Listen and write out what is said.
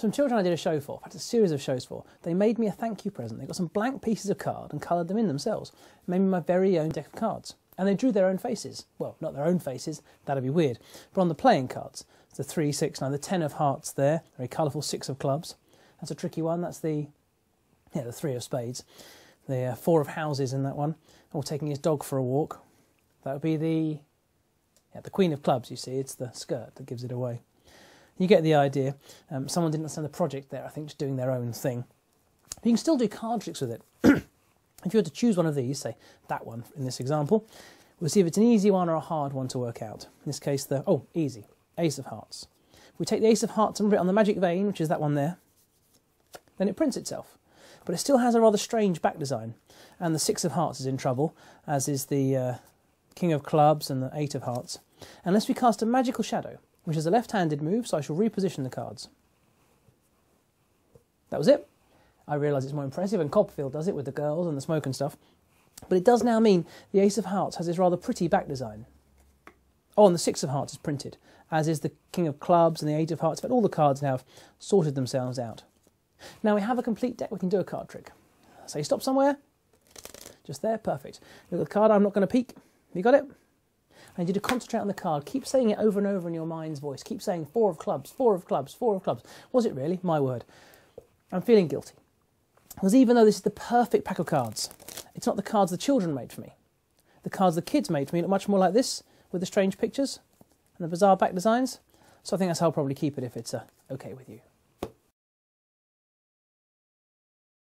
Some children I did a show for, in fact, a series of shows for, they made me a thank you present. They got some blank pieces of card and coloured them in themselves. made me my very own deck of cards. And they drew their own faces. Well, not their own faces, that'd be weird. But on the playing cards, the three, six, nine, the 10 of hearts there, very colourful 6 of clubs. That's a tricky one. That's the, yeah, the 3 of spades. The uh, 4 of houses in that one, all taking his dog for a walk. That would be the, yeah, the Queen of clubs, you see. It's the skirt that gives it away you get the idea. Um, someone didn't understand the project there, I think, just doing their own thing. But you can still do card tricks with it. if you were to choose one of these, say that one in this example, we'll see if it's an easy one or a hard one to work out. In this case, the, oh, easy, Ace of Hearts. If we take the Ace of Hearts and put it on the magic vein, which is that one there, then it prints itself. But it still has a rather strange back design, and the Six of Hearts is in trouble, as is the, uh, King of clubs and the Eight of hearts, unless we cast a magical shadow, which is a left-handed move, so I shall reposition the cards. That was it. I realise it's more impressive, and Copperfield does it with the girls and the smoke and stuff, but it does now mean the Ace of Hearts has this rather pretty back design. Oh, and the Six of Hearts is printed, as is the King of Clubs and the Eight of Hearts, but all the cards now have sorted themselves out. Now we have a complete deck, we can do a card trick. Say you stop somewhere, just there, perfect. Look at the card, I'm not going to peek. You got it? I need you to concentrate on the card. Keep saying it over and over in your mind's voice. Keep saying four of clubs, four of clubs, four of clubs. Was it really? My word. I'm feeling guilty. Because even though this is the perfect pack of cards, it's not the cards the children made for me. The cards the kids made for me look much more like this, with the strange pictures and the bizarre back designs. So I think that's how I'll probably keep it if it's uh, okay with you.